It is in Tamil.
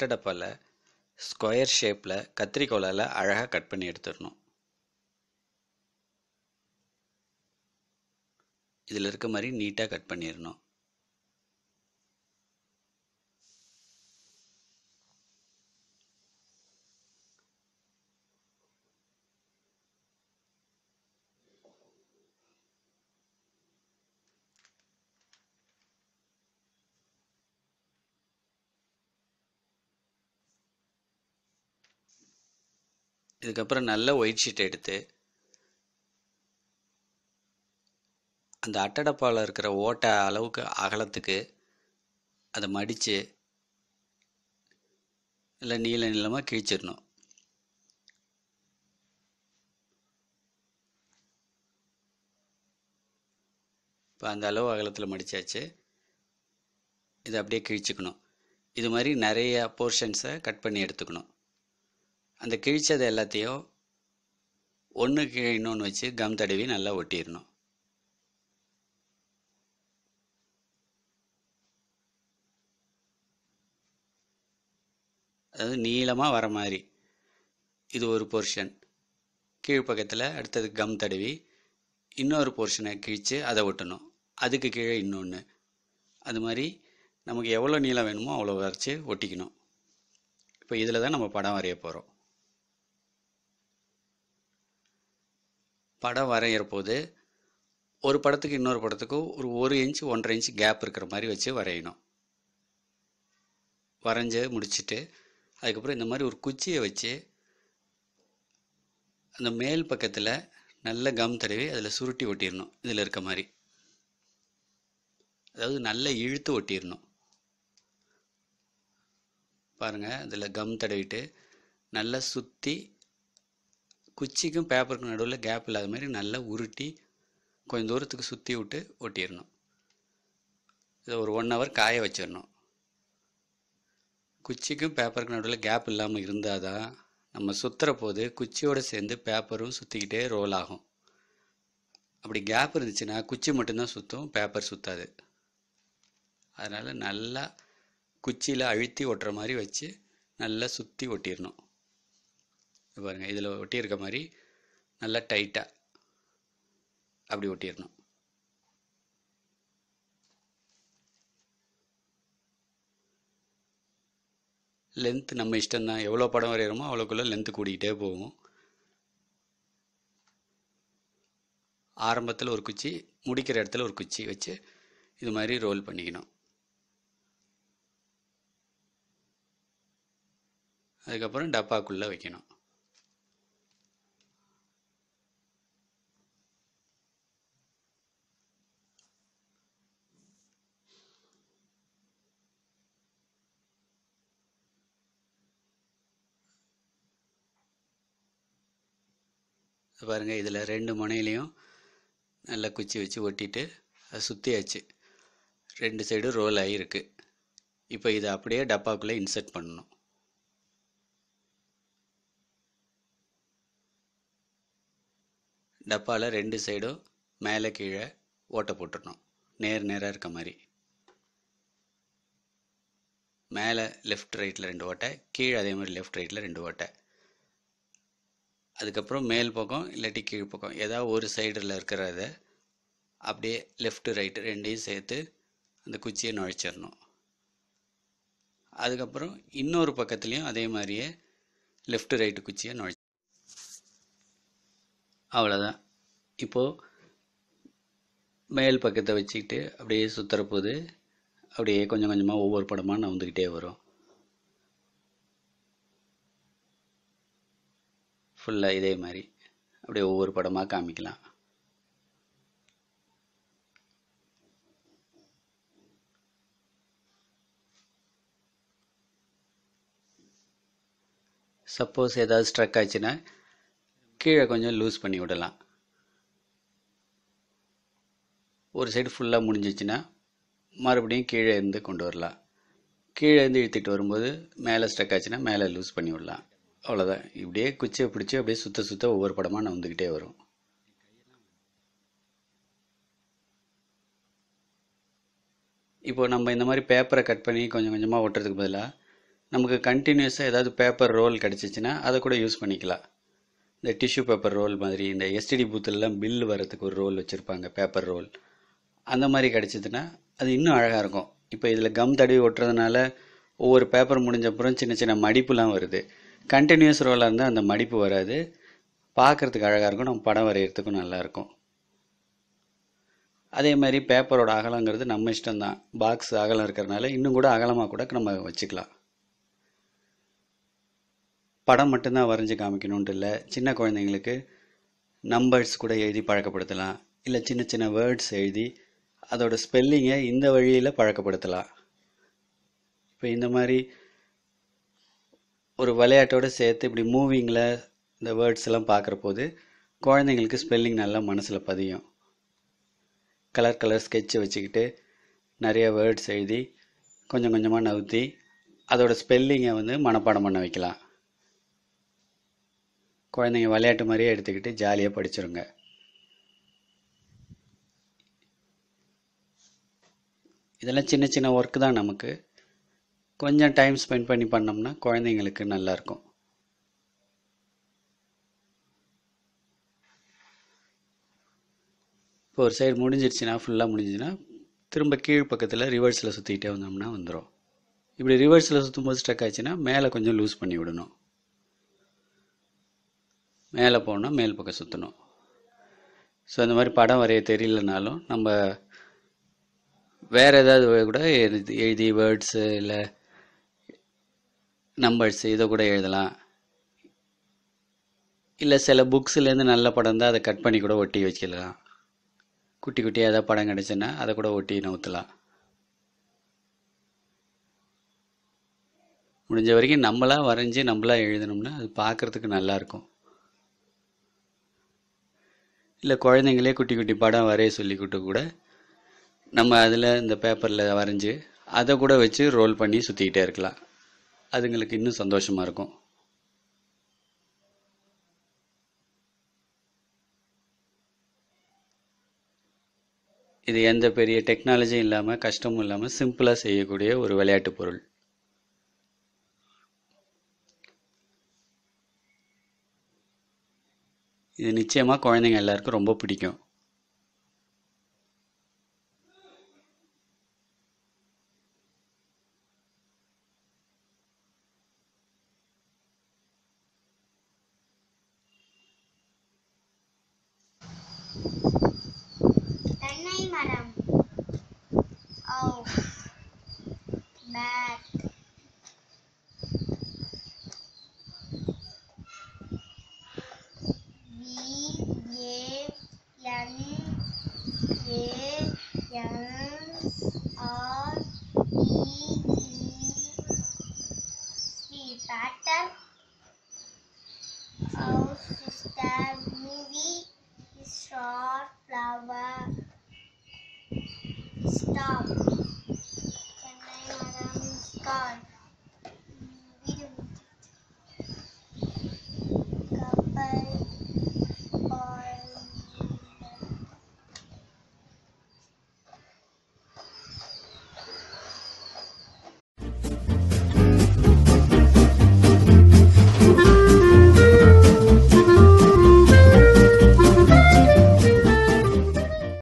பட்டடப்பால் ஸ்கொயர் ஷேப்பில் கத்திரிக்கோலால் அழகாக கட் பண்ணி எடுத்துடணும் இதில் இருக்க மாதிரி நீட்டாக கட் பண்ணிடணும் இதுக்கப்புறம் நல்ல ஒயிட் ஷீட் எடுத்து அந்த அட்டடப்பாவில் இருக்கிற ஓட்டை அளவுக்கு அகலத்துக்கு அதை மடித்து இல்லை நீள நீளமாக கிழிச்சிடணும் இப்போ அந்த அளவு அகலத்தில் மடித்தாச்சு இதை அப்படியே கிழிச்சுக்கணும் இது மாதிரி நிறையா போர்ஷன்ஸை கட் பண்ணி எடுத்துக்கணும் அந்த கிழிச்சது எல்லாத்தையும் ஒன்று கீழே இன்னொன்று வச்சு கம் தடவி நல்லா ஒட்டிடணும் அதாவது நீளமாக வர மாதிரி இது ஒரு போர்ஷன் கீழ்ப்பக்கத்தில் அடுத்தது கம் தடவி இன்னொரு போர்ஷனை கிழித்து அதை ஒட்டணும் அதுக்கு கீழே இன்னொன்று அது மாதிரி நமக்கு எவ்வளோ நீளம் வேணுமோ அவ்வளோ வரைச்சி ஒட்டிக்கணும் இப்போ இதில் தான் நம்ம படம் வரைய போகிறோம் படம் வரைகிற போது ஒரு படத்துக்கு இன்னொரு படத்துக்கும் ஒரு ஒரு இன்ச்சு ஒன்றரை இன்ச்சு கேப் இருக்கிற மாதிரி வச்சு வரையணும் வரைஞ்சி முடிச்சுட்டு அதுக்கப்புறம் இந்த மாதிரி ஒரு குச்சியை வச்சு அந்த மேல் பக்கத்தில் நல்ல கம் தடவி அதில் சுருட்டி ஒட்டிடணும் இதில் இருக்க மாதிரி அதாவது நல்ல இழுத்து ஒட்டிடணும் பாருங்கள் அதில் கம் தடவிட்டு நல்லா சுற்றி குச்சிக்கும் பேப்பருக்கும் நடுவில் கேப் இல்லாத மாதிரி நல்லா உருட்டி கொஞ்சம் தூரத்துக்கு சுற்றி விட்டு ஒட்டிடணும் இதை ஒரு ஒன் ஹவர் காய வச்சிடணும் குச்சிக்கும் பேப்பருக்கும் நடுவில் கேப் இல்லாமல் இருந்தால் தான் நம்ம சுற்றுற போது குச்சியோடு சேர்ந்து பேப்பரும் சுற்றிக்கிட்டே ரோல் ஆகும் அப்படி கேப் இருந்துச்சுன்னா குச்சி மட்டும்தான் சுற்றும் பேப்பர் சுற்றாது அதனால் நல்லா குச்சியில் அழுத்தி ஒட்டுற மாதிரி வச்சு நல்லா சுற்றி ஒட்டிடணும் பாருங்கள் இதில் ஒட்டியிருக்க மாதிரி நல்லா டைட்டாக அப்படி ஒட்டிடணும் லென்த்து நம்ம இஷ்டம்தான் எவ்வளோ படம் வரைகிறோமோ அவ்வளோக்குள்ளே லென்த்து கூடிக்கிட்டே போகும் ஆரம்பத்தில் ஒரு குச்சி முடிக்கிற இடத்துல ஒரு குச்சி வச்சு இது மாதிரி ரோல் பண்ணிக்கணும் அதுக்கப்புறம் டப்பாக்குள்ளே வைக்கணும் பாருங்கள் இதில் ரெண்டு முனையிலையும் நல்லா குச்சி வச்சு ஒட்டிட்டு அது சுற்றியாச்சு ரெண்டு சைடு ரோல் ஆகிருக்கு இப்போ இதை அப்படியே டப்பாக்குள்ளே இன்சர்ட் பண்ணணும் டப்பாவில் ரெண்டு சைடும் மேலே கீழே ஓட்டை போட்டுடணும் நேர் நேராக இருக்க மாதிரி மேலே லெஃப்ட் ரைட்டில் ரெண்டு ஓட்டை கீழே அதே மாதிரி லெஃப்ட் ரைட்டில் ரெண்டு ஓட்டை அதுக்கப்புறம் மேல் பக்கம் இல்லாட்டி கீழ் பக்கம் ஏதாவது ஒரு சைடில் இருக்கிறத அப்படியே லெஃப்ட்டு ரைட்டு ரெண்டையும் சேர்த்து அந்த குச்சியை நுழைச்சிடணும் அதுக்கப்புறம் இன்னொரு பக்கத்துலேயும் அதே மாதிரியே லெஃப்ட்டு ரைட்டு குச்சியை நுழைச்சி அவ்வளோதான் இப்போது மேல் பக்கத்தை வச்சுக்கிட்டு அப்படியே சுற்றுற போது அப்படியே கொஞ்சம் கொஞ்சமாக ஒவ்வொரு படமாக வந்துக்கிட்டே வரும் ஃபுல்லாக இதே மாதிரி அப்படியே ஒவ்வொரு படமாக காமிக்கலாம் சப்போஸ் ஏதாவது ஸ்ட்ரக் ஆச்சுன்னா கீழே கொஞ்சம் லூஸ் பண்ணி விடலாம் ஒரு சைடு ஃபுல்லாக முடிஞ்சிச்சுன்னா மறுபடியும் கீழே இருந்து கொண்டு வரலாம் கீழே இருந்து இழுத்துட்டு வரும்போது மேலே ஸ்ட்ரக் ஆச்சுன்னா மேலே லூஸ் பண்ணி விடலாம் அவ்வளோதான் இப்படியே குச்சியை பிடிச்சி அப்படியே சுற்ற சுற்ற ஒவ்வொரு படமாக நான் வந்துக்கிட்டே வரும் இப்போ நம்ம இந்த மாதிரி பேப்பரை கட் பண்ணி கொஞ்சம் கொஞ்சமாக ஒட்டுறதுக்கு பதிலாக நமக்கு கண்டினியூஸாக ஏதாவது பேப்பர் ரோல் கிடச்சிச்சின்னா அதை கூட யூஸ் பண்ணிக்கலாம் இந்த டிஷ்யூ பேப்பர் ரோல் மாதிரி இந்த எஸ்டிடி பூத்துலலாம் பில் வரத்துக்கு ஒரு ரோல் வச்சுருப்பாங்க பேப்பர் ரோல் அந்த மாதிரி கிடச்சிதுன்னா அது இன்னும் அழகாக இருக்கும் இப்போ இதில் கம் தடவி ஒட்டுறதுனால ஒவ்வொரு பேப்பர் முடிஞ்ச அப்புறம் சின்ன சின்ன மடிப்புலாம் வருது கண்டினியூஸ் ரோலாக இருந்தால் அந்த மடிப்பு வராது பார்க்குறதுக்கு அழகாக இருக்கும் நம்ம படம் வரைகிறதுக்கும் நல்லாயிருக்கும் அதே மாதிரி பேப்பரோட அகலங்கிறது நம்ம இஷ்டம்தான் பாக்ஸ் அகலம் இருக்கிறனால இன்னும் கூட அகலமாக கூட நம்ம வச்சுக்கலாம் படம் மட்டும்தான் வரைஞ்சி காமிக்கணுன்ட்டு இல்லை சின்ன குழந்தைங்களுக்கு நம்பர்ஸ் கூட எழுதி பழக்கப்படுத்தலாம் இல்லை சின்ன சின்ன வேர்ட்ஸ் எழுதி அதோடய ஸ்பெல்லிங்கை இந்த வழியில் பழக்கப்படுத்தலாம் இப்போ இந்த மாதிரி ஒரு விளையாட்டோடு சேர்த்து இப்படி மூவிங்கில் இந்த வேர்ட்ஸ் எல்லாம் பார்க்குற போது குழந்தைங்களுக்கு ஸ்பெல்லிங் நல்லா மனசில் பதியும் கலர் கலர் ஸ்கெட்சு வச்சுக்கிட்டு நிறைய வேர்ட்ஸ் எழுதி கொஞ்சம் கொஞ்சமாக நவுத்தி அதோட ஸ்பெல்லிங்கை வந்து மனப்பாடம் பண்ண வைக்கலாம் குழந்தைங்க விளையாட்டு மாதிரியே எடுத்துக்கிட்டு ஜாலியாக படிச்சுருங்க இதெல்லாம் சின்ன சின்ன ஒர்க்கு தான் நமக்கு கொஞ்சம் டைம் ஸ்பெண்ட் பண்ணி பண்ணோம்னா குழந்தைங்களுக்கு நல்லாயிருக்கும் இப்போ ஒரு சைடு முடிஞ்சிருச்சுன்னா ஃபுல்லாக முடிஞ்சுன்னா திரும்ப கீழ் பக்கத்தில் ரிவர்ஸில் சுற்றிக்கிட்டே வந்தோம்னா வந்துடும் இப்படி ரிவர்ஸில் சுற்றும் போது ஸ்ட்ரக் ஆச்சுன்னா மேலே கொஞ்சம் லூஸ் பண்ணி விடணும் மேலே போனால் மேல் பக்கம் சுற்றணும் ஸோ இந்த மாதிரி படம் வரைய தெரியலனாலும் நம்ம வேறு ஏதாவது கூட எழுதி வேர்ட்ஸு இல்லை நம்ம இதை கூட எழுதலாம் இல்லை சில புக்ஸ்லேருந்து நல்ல படம் தான் அதை கட் பண்ணி கூட ஒட்டி வச்சுக்கலாம் குட்டி குட்டியாக ஏதாவது படம் கிடச்சுன்னா அதை கூட ஒட்டி நவுத்தலாம் முடிஞ்ச வரைக்கும் நம்மளாக வரைஞ்சி நம்மளாக எழுதணும்னா அது பார்க்குறதுக்கு நல்லாயிருக்கும் இல்லை குழந்தைங்களே குட்டி குட்டி படம் வரைய சொல்லிக்கிட்டு கூட நம்ம அதில் இந்த பேப்பரில் வரைஞ்சி அதை கூட வச்சு ரோல் பண்ணி சுற்றிக்கிட்டே இருக்கலாம் அதுங்களுக்கு இன்னும் சந்தோஷமாக இருக்கும் இது எந்த பெரிய டெக்னாலஜியும் இல்லாமல் கஷ்டமும் இல்லாமல் சிம்பிளாக செய்யக்கூடிய ஒரு விளையாட்டு பொருள் இது நிச்சயமாக குழந்தைங்க எல்லாருக்கும் ரொம்ப பிடிக்கும் porque